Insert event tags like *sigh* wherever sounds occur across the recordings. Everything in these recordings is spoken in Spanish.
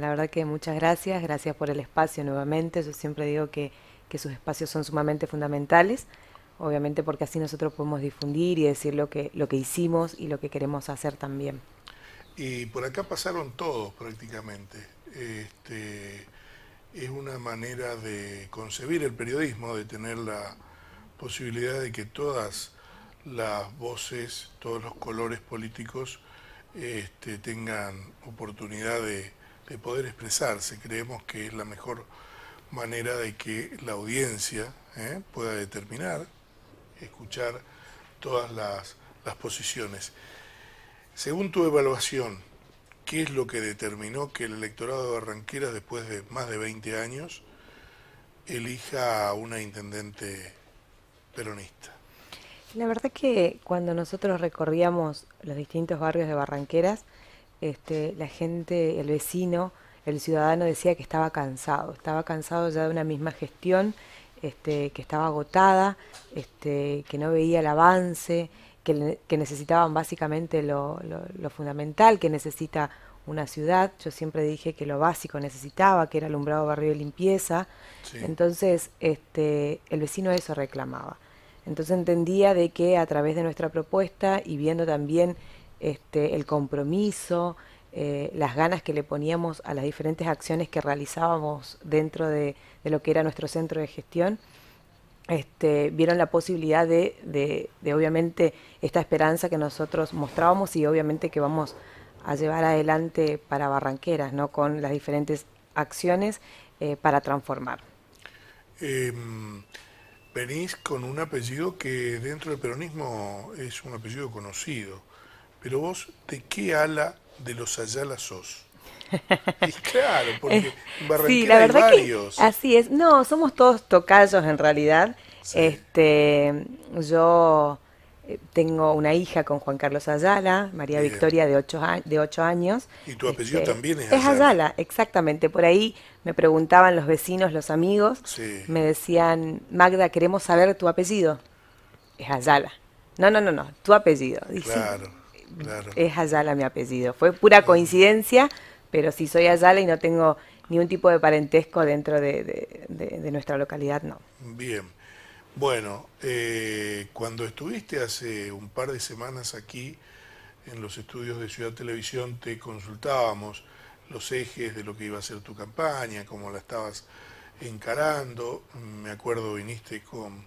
La verdad que muchas gracias, gracias por el espacio nuevamente. Yo siempre digo que, sus espacios son sumamente fundamentales, obviamente porque así nosotros podemos difundir y decir lo que, lo que hicimos y lo que queremos hacer también. Y por acá pasaron todos prácticamente. Este, es una manera de concebir el periodismo, de tener la posibilidad de que todas las voces, todos los colores políticos este, tengan oportunidad de, de poder expresarse. Creemos que es la mejor manera de que la audiencia eh, pueda determinar, escuchar todas las, las posiciones. Según tu evaluación, ¿qué es lo que determinó que el electorado de Barranqueras, después de más de 20 años, elija a una intendente peronista? La verdad que cuando nosotros recorríamos los distintos barrios de Barranqueras, este, la gente, el vecino, el ciudadano decía que estaba cansado, estaba cansado ya de una misma gestión, este, que estaba agotada, este, que no veía el avance, que, necesitaban básicamente lo, fundamental que necesita una ciudad. Yo siempre dije que lo básico necesitaba, que era alumbrado, barrio y limpieza. Entonces, este, el vecino eso reclamaba. Entonces entendía de que a través de nuestra propuesta y viendo también este, el compromiso, eh, las ganas que le poníamos a las diferentes acciones que realizábamos dentro de, lo que era nuestro centro de gestión, este, vieron la posibilidad de, obviamente esta esperanza que nosotros mostrábamos y obviamente que vamos a llevar adelante para Barranqueras, con las diferentes acciones eh, para transformar. Em, venís con un apellido que dentro del peronismo es un apellido conocido pero vos, ¿de qué ala de los Ayala sos? claro, porque *laughs* en sí, la verdad Que así es. No, somos todos tocayos en realidad. Este, yo eh, tengo una hija con Juan Carlos Ayala, María Victoria, de 8 de ocho años. Y tu apellido este, también es Ayala. Es Ayala, exactamente. Por ahí me preguntaban los vecinos, los amigos, me decían, Magda, queremos saber tu apellido. Es Ayala. No, no, no, no, tu apellido. claro es Ayala mi apellido. Fue pura coincidencia, pero si soy Ayala y no tengo ningún tipo de parentesco dentro de, nuestra localidad, no. Bien. Bueno, eh, cuando estuviste hace un par de semanas aquí en los estudios de Ciudad Televisión, te consultábamos los ejes de lo que iba a ser tu campaña, cómo la estabas encarando. Me acuerdo, viniste con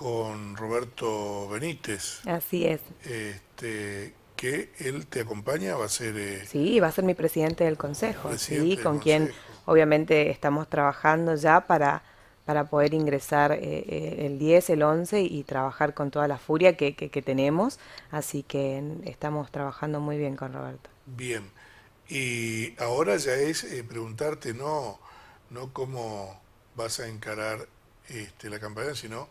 con Roberto Benítez. Así es. Este, que él te acompaña, va a ser... Eh, sí, va a ser mi presidente del Consejo, presidente sí, con quien obviamente estamos trabajando ya para, para poder ingresar eh, eh, el 10, el 11 y trabajar con toda la furia que, que, tenemos. Así que estamos trabajando muy bien con Roberto. Bien, y ahora ya es preguntarte no, no cómo vas a encarar este, la campaña, sino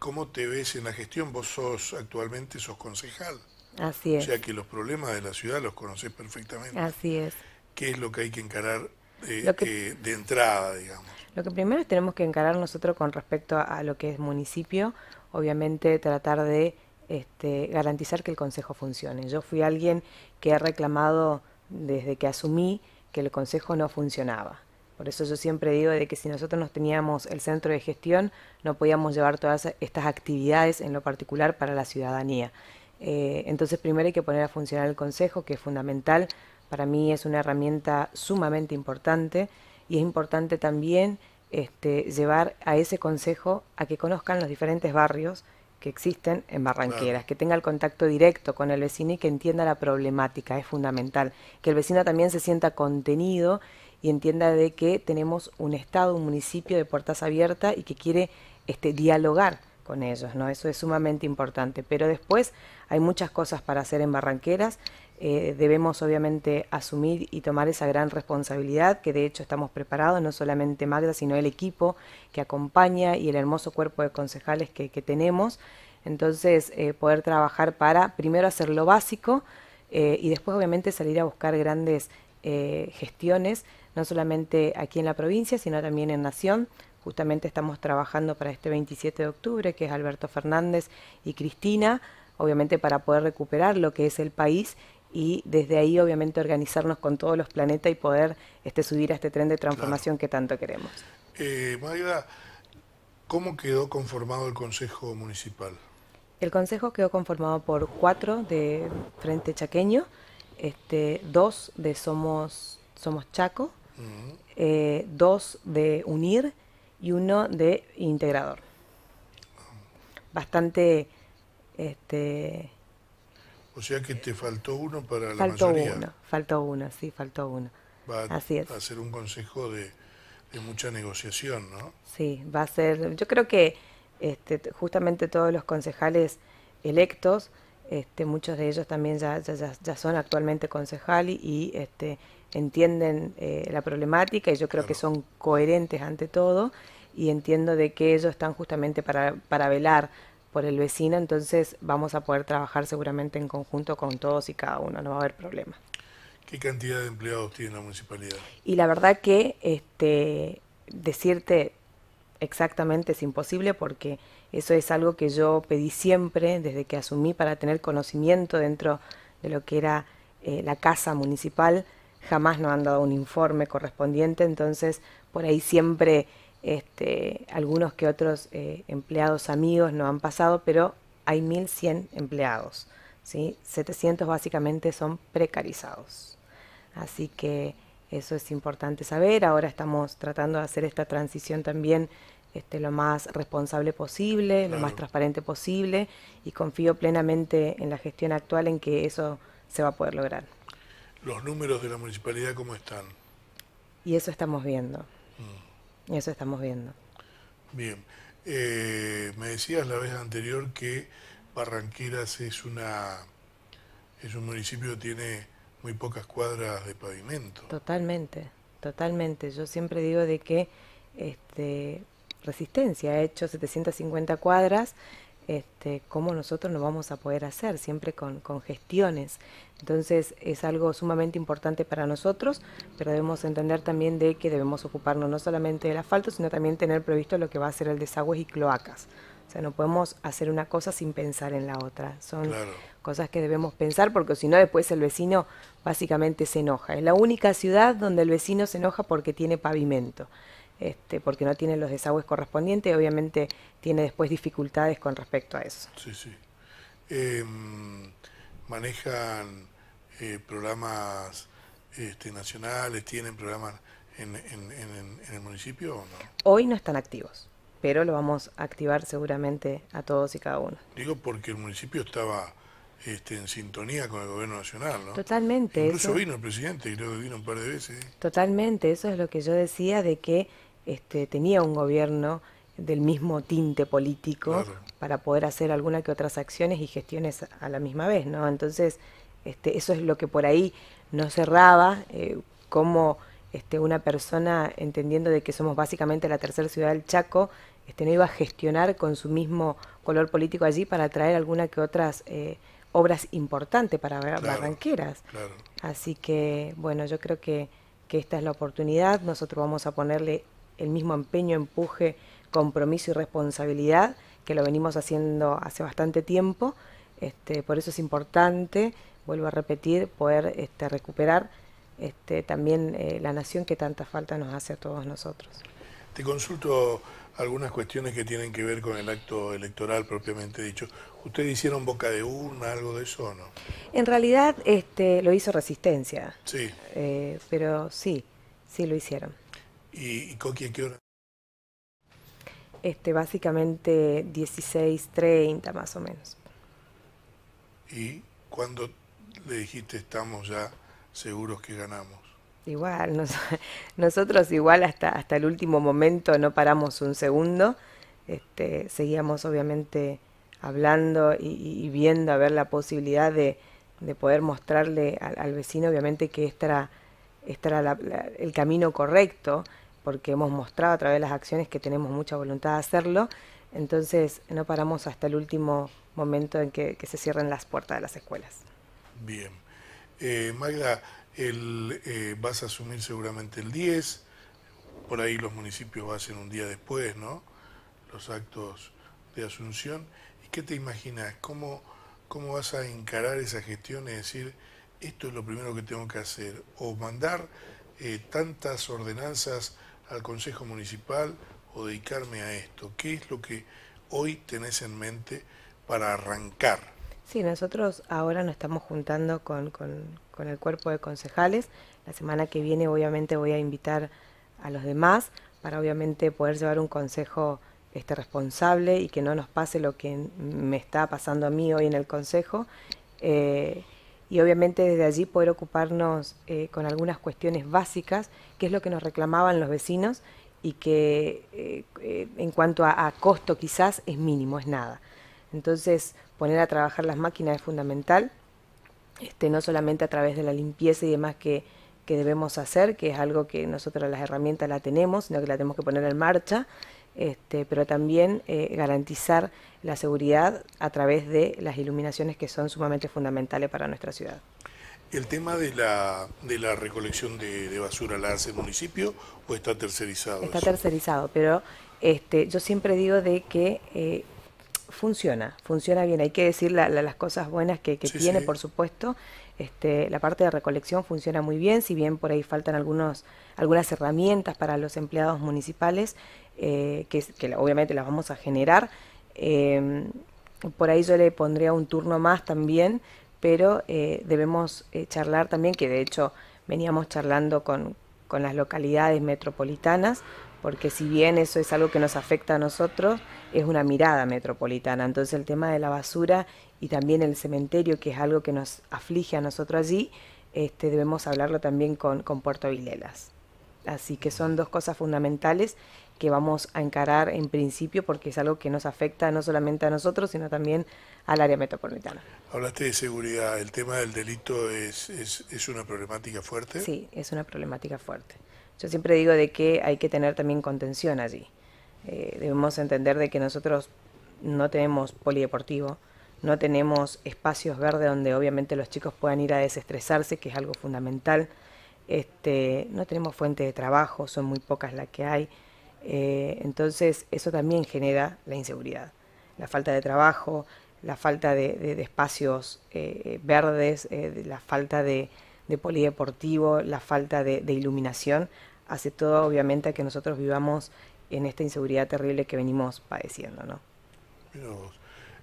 ¿Cómo te ves en la gestión? Vos sos actualmente sos concejal. Así es. O sea que los problemas de la ciudad los conocés perfectamente. Así es. ¿Qué es lo que hay que encarar eh, eh, de entrada, digamos? Lo que primero tenemos que encarar nosotros con respecto a, lo que es municipio, obviamente tratar de este, garantizar que el consejo funcione. Yo fui alguien que ha reclamado desde que asumí que el consejo no funcionaba. Por eso yo siempre digo de que si nosotros no teníamos el centro de gestión, no podíamos llevar todas estas actividades en lo particular para la ciudadanía. Eh, entonces primero hay que poner a funcionar el Consejo, que es fundamental. Para mí es una herramienta sumamente importante y es importante también este, llevar a ese Consejo a que conozcan los diferentes barrios que existen en Barranqueras, que tenga el contacto directo con el vecino y que entienda la problemática, es fundamental. Que el vecino también se sienta contenido y entienda de que tenemos un Estado, un municipio de puertas abiertas y que quiere este, dialogar con ellos, ¿no? Eso es sumamente importante. Pero después hay muchas cosas para hacer en Barranqueras. Eh, debemos obviamente asumir y tomar esa gran responsabilidad que de hecho estamos preparados, no solamente Magda, sino el equipo que acompaña y el hermoso cuerpo de concejales que, tenemos. Entonces, eh, poder trabajar para primero hacer lo básico eh, y después obviamente salir a buscar grandes eh, gestiones, no solamente aquí en la provincia, sino también en Nación. Justamente estamos trabajando para este 27 de octubre, que es Alberto Fernández y Cristina, obviamente para poder recuperar lo que es el país y desde ahí obviamente organizarnos con todos los planetas y poder este, subir a este tren de transformación que tanto queremos. Eh, ¿cómo quedó conformado el Consejo Municipal? El Consejo quedó conformado por cuatro de Frente Chaqueño, este, dos de Somos, Somos Chaco, eh, dos de Unir y uno de Integrador. Bastante... Este, o sea que te faltó uno para la mayoría. Uno, faltó uno, sí, faltó uno. Va Así es. a ser un consejo de, mucha negociación, ¿no? Sí, va a ser. Yo creo que este, justamente todos los concejales electos este, muchos de ellos también ya, son actualmente concejales y, este, entienden eh, la problemática y yo creo que son coherentes ante todo y entiendo de que ellos están justamente para, velar por el vecino, entonces vamos a poder trabajar seguramente en conjunto con todos y cada uno, no va a haber problema. ¿Qué cantidad de empleados tiene la municipalidad? Y la verdad que este, decirte Exactamente, es imposible porque eso es algo que yo pedí siempre desde que asumí para tener conocimiento dentro de lo que era eh, la casa municipal. Jamás nos han dado un informe correspondiente, entonces por ahí siempre este, algunos que otros eh, empleados amigos no han pasado, pero hay 1.100 empleados, ¿sí? 700 básicamente son precarizados. Así que eso es importante saber. Ahora estamos tratando de hacer esta transición también este, lo más responsable posible, lo más transparente posible y confío plenamente en la gestión actual en que eso se va a poder lograr. ¿Los números de la municipalidad cómo están? Y eso estamos viendo. Mm. Eso estamos viendo. Bien. Eh, me decías la vez anterior que Barranqueras es una es un municipio que tiene muy pocas cuadras de pavimento. Totalmente, totalmente. Yo siempre digo de que este, Resistencia ha hecho 750 cuadras, este, ¿cómo nosotros nos vamos a poder hacer? Siempre con, con gestiones. Entonces es algo sumamente importante para nosotros, pero debemos entender también de que debemos ocuparnos no solamente del asfalto, sino también tener previsto lo que va a ser el desagüe y cloacas. O sea, no podemos hacer una cosa sin pensar en la otra. Son cosas que debemos pensar porque si no después el vecino básicamente se enoja. Es la única ciudad donde el vecino se enoja porque tiene pavimento, este, porque no tiene los desagües correspondientes y obviamente tiene después dificultades con respecto a eso. Sí, sí. Em, manejan eh, programas este, nacionales, tienen programas en, en el municipio o no? Hoy no están activos pero lo vamos a activar seguramente a todos y cada uno. Digo porque el municipio estaba este, en sintonía con el gobierno nacional, ¿no? Totalmente. Incluso vino el presidente, creo que vino un par de veces. Totalmente, eso es lo que yo decía de que este, tenía un gobierno del mismo tinte político para poder hacer alguna que otras acciones y gestiones a la misma vez, ¿no? Entonces, este, eso es lo que por ahí nos cerraba, eh, como este, una persona entendiendo de que somos básicamente la tercera ciudad del Chaco, este, no iba a gestionar con su mismo color político allí para traer alguna que otras eh, obras importantes para Barranqueras. Así que, bueno, yo creo que, esta es la oportunidad. Nosotros vamos a ponerle el mismo empeño, empuje, compromiso y responsabilidad que lo venimos haciendo hace bastante tiempo. Este, por eso es importante, vuelvo a repetir, poder este, recuperar este, también eh, la nación que tanta falta nos hace a todos nosotros. Te consulto, algunas cuestiones que tienen que ver con el acto electoral propiamente dicho. ¿Ustedes hicieron boca de urna, algo de eso o no? En realidad este, lo hizo Resistencia. Sí. Eh, pero sí, sí lo hicieron. ¿Y, con Coqui a qué hora? Este, básicamente 16.30 más o menos. ¿Y cuándo le dijiste estamos ya seguros que ganamos? Igual, *laughs* nosotros igual hasta, hasta el último momento no paramos un segundo, este, seguíamos obviamente hablando y, viendo a ver la posibilidad de, poder mostrarle al, vecino obviamente que este era, el camino correcto, porque hemos mostrado a través de las acciones que tenemos mucha voluntad de hacerlo, entonces no paramos hasta el último momento en que, se cierren las puertas de las escuelas. Bien. Eh, Magda, el, eh, vas a asumir seguramente el 10, por ahí los municipios va a un día después, ¿no? Los actos de asunción. ¿Y qué te imaginas? ¿Cómo, ¿Cómo vas a encarar esa gestión? Es decir, esto es lo primero que tengo que hacer. O mandar eh, tantas ordenanzas al Consejo Municipal o dedicarme a esto. ¿Qué es lo que hoy tenés en mente para arrancar? Sí, nosotros ahora nos estamos juntando con, el cuerpo de concejales. La semana que viene obviamente voy a invitar a los demás para obviamente poder llevar un consejo este, responsable y que no nos pase lo que me está pasando a mí hoy en el consejo. Eh, y obviamente desde allí poder ocuparnos eh, con algunas cuestiones básicas, que es lo que nos reclamaban los vecinos y que eh, en cuanto a costo quizás es mínimo, es nada. Entonces, poner a trabajar las máquinas es fundamental, este, no solamente a través de la limpieza y demás que, debemos hacer, que es algo que nosotros las herramientas la tenemos, sino que la tenemos que poner en marcha, este, pero también eh, garantizar la seguridad a través de las iluminaciones que son sumamente fundamentales para nuestra ciudad. ¿El tema de la, de la recolección de, basura la hace el municipio o está tercerizado? Está tercerizado, pero este, yo siempre digo de que eh, funciona, funciona bien. Hay que decir las cosas buenas que, tiene, por supuesto. Este, la parte de recolección funciona muy bien, si bien por ahí faltan algunos, algunas herramientas para los empleados municipales, eh, que, obviamente las vamos a generar. Em, por ahí yo le pondría un turno más también, pero eh, debemos eh, charlar también, que de hecho veníamos charlando con, con las localidades metropolitanas porque si bien eso es algo que nos afecta a nosotros, es una mirada metropolitana. Entonces el tema de la basura y también el cementerio, que es algo que nos aflige a nosotros allí, este, debemos hablarlo también con, Puerto Vilelas. Así que son dos cosas fundamentales que vamos a encarar en principio porque es algo que nos afecta no solamente a nosotros, sino también al área metropolitana. Hablaste de seguridad, ¿el tema del delito es, es una problemática fuerte? Sí, es una problemática fuerte. Yo siempre digo de que hay que tener también contención allí. Eh, debemos entender de que nosotros no tenemos polideportivo, no tenemos espacios verdes donde obviamente los chicos puedan ir a desestresarse, que es algo fundamental. Este, no tenemos fuente de trabajo, son muy pocas las que hay. Eh, entonces eso también genera la inseguridad, la falta de trabajo, la falta de, espacios eh, verdes, la falta de, polideportivo, la falta de, iluminación hace todo obviamente a que nosotros vivamos en esta inseguridad terrible que venimos padeciendo, ¿no?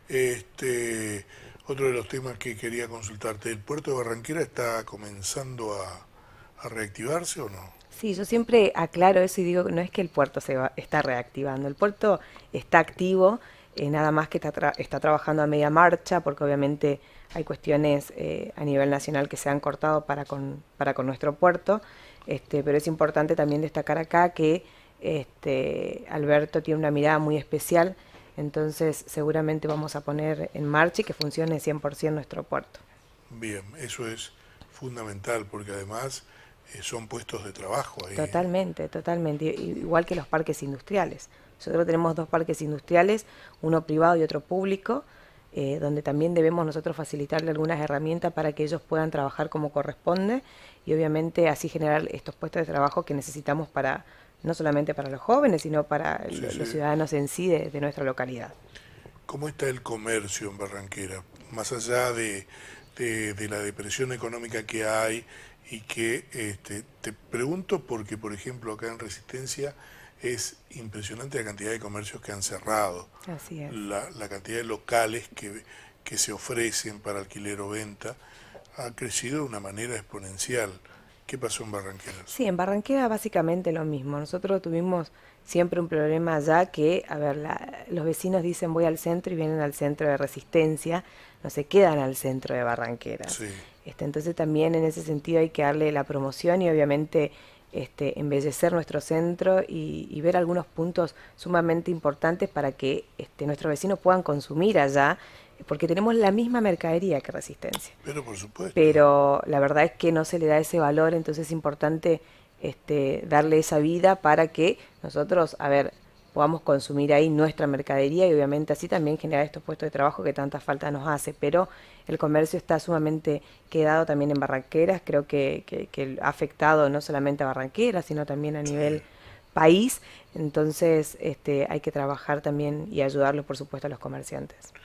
Este, otro de los temas que quería consultarte, ¿el puerto de Barranquera está comenzando a, reactivarse o no? Sí, yo siempre aclaro eso y digo, no es que el puerto se está reactivando, el puerto está activo, eh, nada más que está, está, trabajando a media marcha, porque obviamente hay cuestiones eh, a nivel nacional que se han cortado para con, para con nuestro puerto. Este, pero es importante también destacar acá que este, Alberto tiene una mirada muy especial, entonces seguramente vamos a poner en marcha y que funcione 100% nuestro puerto. Bien, eso es fundamental porque además eh, son puestos de trabajo ahí. Totalmente, totalmente, igual que los parques industriales. Nosotros tenemos dos parques industriales, uno privado y otro público. Eh, donde también debemos nosotros facilitarle algunas herramientas para que ellos puedan trabajar como corresponde y obviamente así generar estos puestos de trabajo que necesitamos para no solamente para los jóvenes, sino para los, ciudadanos en sí de, nuestra localidad. ¿Cómo está el comercio en Barranquera? Más allá de, la depresión económica que hay y que este, te pregunto porque, por ejemplo, acá en Resistencia es impresionante la cantidad de comercios que han cerrado, Así es. La, cantidad de locales que, que se ofrecen para alquiler o venta ha crecido de una manera exponencial. ¿Qué pasó en Barranquera? Sí, en Barranquera básicamente lo mismo. Nosotros tuvimos siempre un problema ya que, a ver, los vecinos dicen voy al centro y vienen al centro de resistencia, no se quedan al centro de Barranquera. Sí. Este, entonces también en ese sentido hay que darle la promoción y obviamente este, embellecer nuestro centro y, ver algunos puntos sumamente importantes para que este, nuestros vecinos puedan consumir allá, porque tenemos la misma mercadería que Resistencia. Pero por supuesto. Pero la verdad es que no se le da ese valor, entonces es importante este, darle esa vida para que nosotros, a ver, podamos consumir ahí nuestra mercadería y obviamente así también generar estos puestos de trabajo que tanta falta nos hace. Pero el comercio está sumamente quedado también en Barranqueras, creo que, que, ha afectado no solamente a Barranqueras, sino también a nivel país. Entonces este, hay que trabajar también y ayudarlos, por supuesto, a los comerciantes.